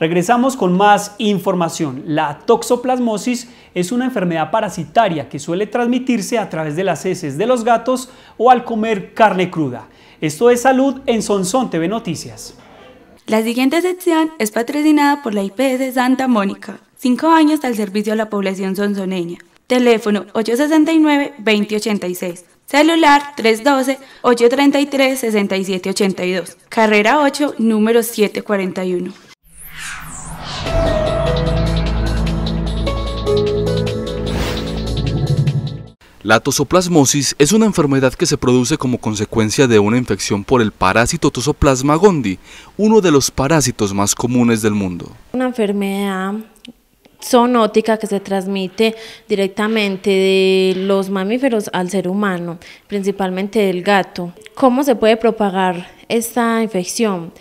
Regresamos con más información. La toxoplasmosis es una enfermedad parasitaria que suele transmitirse a través de las heces de los gatos o al comer carne cruda. Esto es Salud en Sonsón TV Noticias. La siguiente sección es patrocinada por la IPS Santa Mónica. Cinco años al servicio de la población sonzoneña. Teléfono 869-2086. Celular 312-833-6782. Carrera 8, número 741. La tosoplasmosis es una enfermedad que se produce como consecuencia de una infección por el parásito Tosoplasma gondii, uno de los parásitos más comunes del mundo. Una enfermedad zoonótica que se transmite directamente de los mamíferos al ser humano, principalmente del gato. ¿Cómo se puede propagar esta infección?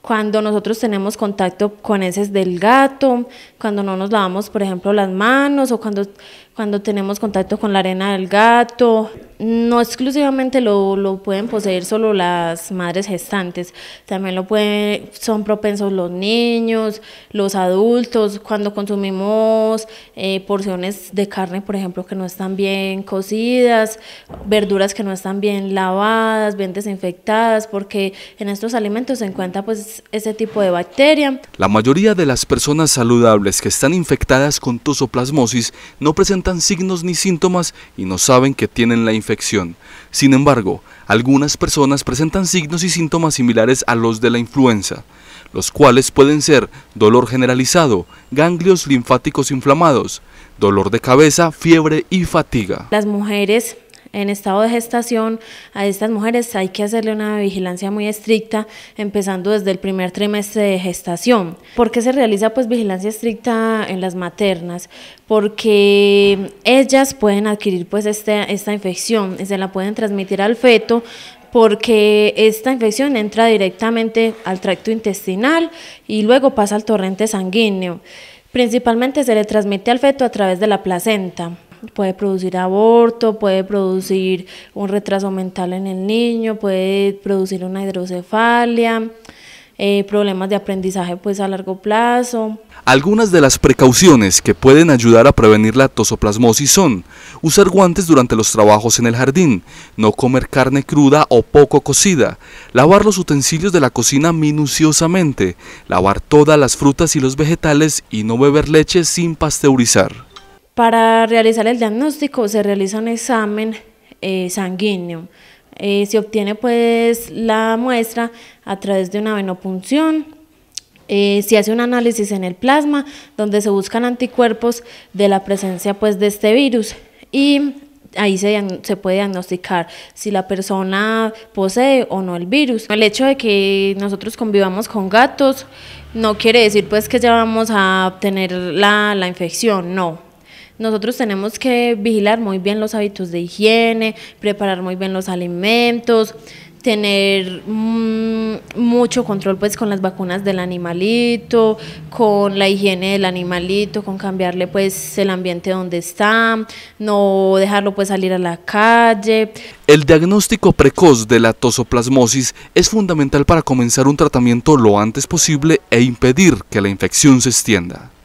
cuando nosotros tenemos contacto con heces del gato, cuando no nos lavamos, por ejemplo, las manos o cuando cuando tenemos contacto con la arena del gato. No exclusivamente lo, pueden poseer solo las madres gestantes, también lo pueden, son propensos los niños, los adultos, cuando consumimos eh, porciones de carne, por ejemplo, que no están bien cocidas, verduras que no están bien lavadas, bien desinfectadas, porque en estos alimentos se encuentra pues ese tipo de bacteria. La mayoría de las personas saludables que están infectadas con tosoplasmosis no presentan signos ni síntomas y no saben que tienen la infección. Sin embargo, algunas personas presentan signos y síntomas similares a los de la influenza, los cuales pueden ser dolor generalizado, ganglios linfáticos inflamados, dolor de cabeza, fiebre y fatiga. Las mujeres en estado de gestación a estas mujeres hay que hacerle una vigilancia muy estricta, empezando desde el primer trimestre de gestación. ¿Por qué se realiza pues vigilancia estricta en las maternas? Porque ellas pueden adquirir pues este, esta infección, se la pueden transmitir al feto porque esta infección entra directamente al tracto intestinal y luego pasa al torrente sanguíneo. Principalmente se le transmite al feto a través de la placenta puede producir aborto, puede producir un retraso mental en el niño, puede producir una hidrocefalia, eh, problemas de aprendizaje pues a largo plazo. Algunas de las precauciones que pueden ayudar a prevenir la tosoplasmosis son usar guantes durante los trabajos en el jardín, no comer carne cruda o poco cocida, lavar los utensilios de la cocina minuciosamente, lavar todas las frutas y los vegetales y no beber leche sin pasteurizar. Para realizar el diagnóstico se realiza un examen eh, sanguíneo. Eh, se obtiene pues la muestra a través de una venopunción. Eh, se hace un análisis en el plasma donde se buscan anticuerpos de la presencia pues de este virus y ahí se, puede diagnosticar si la persona posee o no el virus. El hecho de que nosotros convivamos con gatos no quiere decir pues que ya vamos a obtener la infección, no nosotros tenemos que vigilar muy bien los hábitos de higiene, preparar muy bien los alimentos, tener mm, mucho control pues con las vacunas del animalito, con la higiene del animalito, con cambiarle pues el ambiente donde está, no dejarlo pues salir a la calle. El diagnóstico precoz de la tosoplasmosis es fundamental para comenzar un tratamiento lo antes posible e impedir que la infección se extienda.